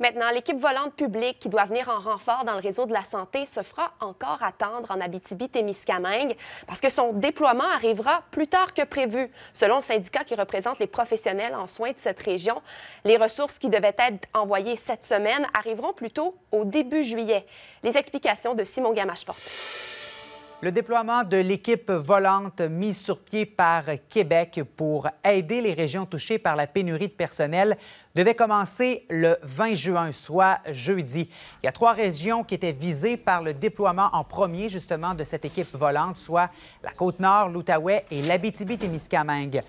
Maintenant, l'équipe volante publique qui doit venir en renfort dans le réseau de la santé se fera encore attendre en Abitibi-Témiscamingue parce que son déploiement arrivera plus tard que prévu. Selon le syndicat qui représente les professionnels en soins de cette région, les ressources qui devaient être envoyées cette semaine arriveront plutôt au début juillet. Les explications de Simon gamache le déploiement de l'équipe volante mise sur pied par Québec pour aider les régions touchées par la pénurie de personnel devait commencer le 20 juin, soit jeudi. Il y a trois régions qui étaient visées par le déploiement en premier justement de cette équipe volante, soit la Côte-Nord, l'Outaouais et l'Abitibi-Témiscamingue.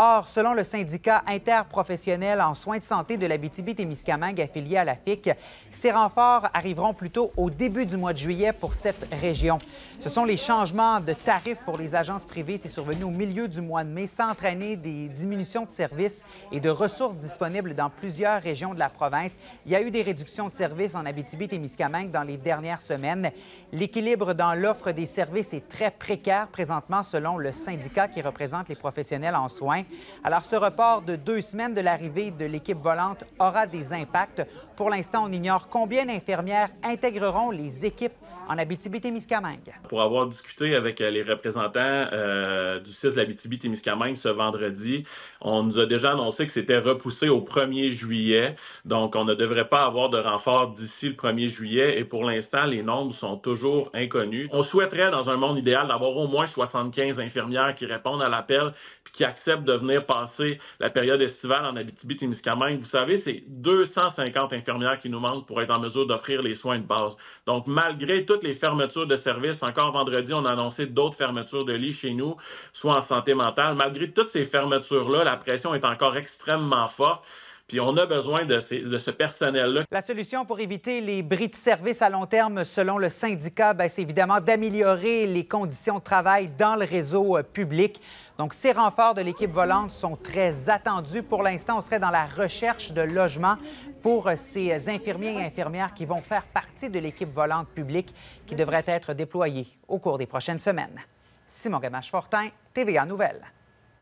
Or, selon le syndicat interprofessionnel en soins de santé de labitibi témiscamingue affilié à la FIC, ces renforts arriveront plutôt au début du mois de juillet pour cette région. Ce sont les changements de tarifs pour les agences privées. C'est survenu au milieu du mois de mai, sans entraîner des diminutions de services et de ressources disponibles dans plusieurs régions de la province. Il y a eu des réductions de services en Abitibi-Témiscamingue dans les dernières semaines. L'équilibre dans l'offre des services est très précaire présentement, selon le syndicat qui représente les professionnels en soins. Alors, ce report de deux semaines de l'arrivée de l'équipe volante aura des impacts. Pour l'instant, on ignore combien d'infirmières intégreront les équipes en Abitibi-Témiscamingue. Pour avoir discuté avec euh, les représentants euh, du 6 de l'Abitibi-Témiscamingue ce vendredi, on nous a déjà annoncé que c'était repoussé au 1er juillet. Donc, on ne devrait pas avoir de renfort d'ici le 1er juillet. Et pour l'instant, les nombres sont toujours inconnus. On souhaiterait, dans un monde idéal, d'avoir au moins 75 infirmières qui répondent à l'appel puis qui acceptent de venir passer la période estivale en Abitibi-Témiscamingue. Vous savez, c'est 250 infirmières qui nous manquent pour être en mesure d'offrir les soins de base. Donc, malgré toutes les fermetures de services, encore vendredi, on a annoncé d'autres fermetures de lits chez nous, soit en santé mentale. Malgré toutes ces fermetures-là, la pression est encore extrêmement forte. Puis on a besoin de, ce personnel-là. La solution pour éviter les bris de service à long terme, selon le syndicat, ben, c'est évidemment d'améliorer les conditions de travail dans le réseau euh, public. Donc, ces renforts de l'équipe volante sont très attendus. Pour l'instant, on serait dans la recherche de logements pour euh, ces infirmiers et infirmières qui vont faire partie de l'équipe volante publique qui devrait être déployée au cours des prochaines semaines. Simon Gamache-Fortin, TVA Nouvelles.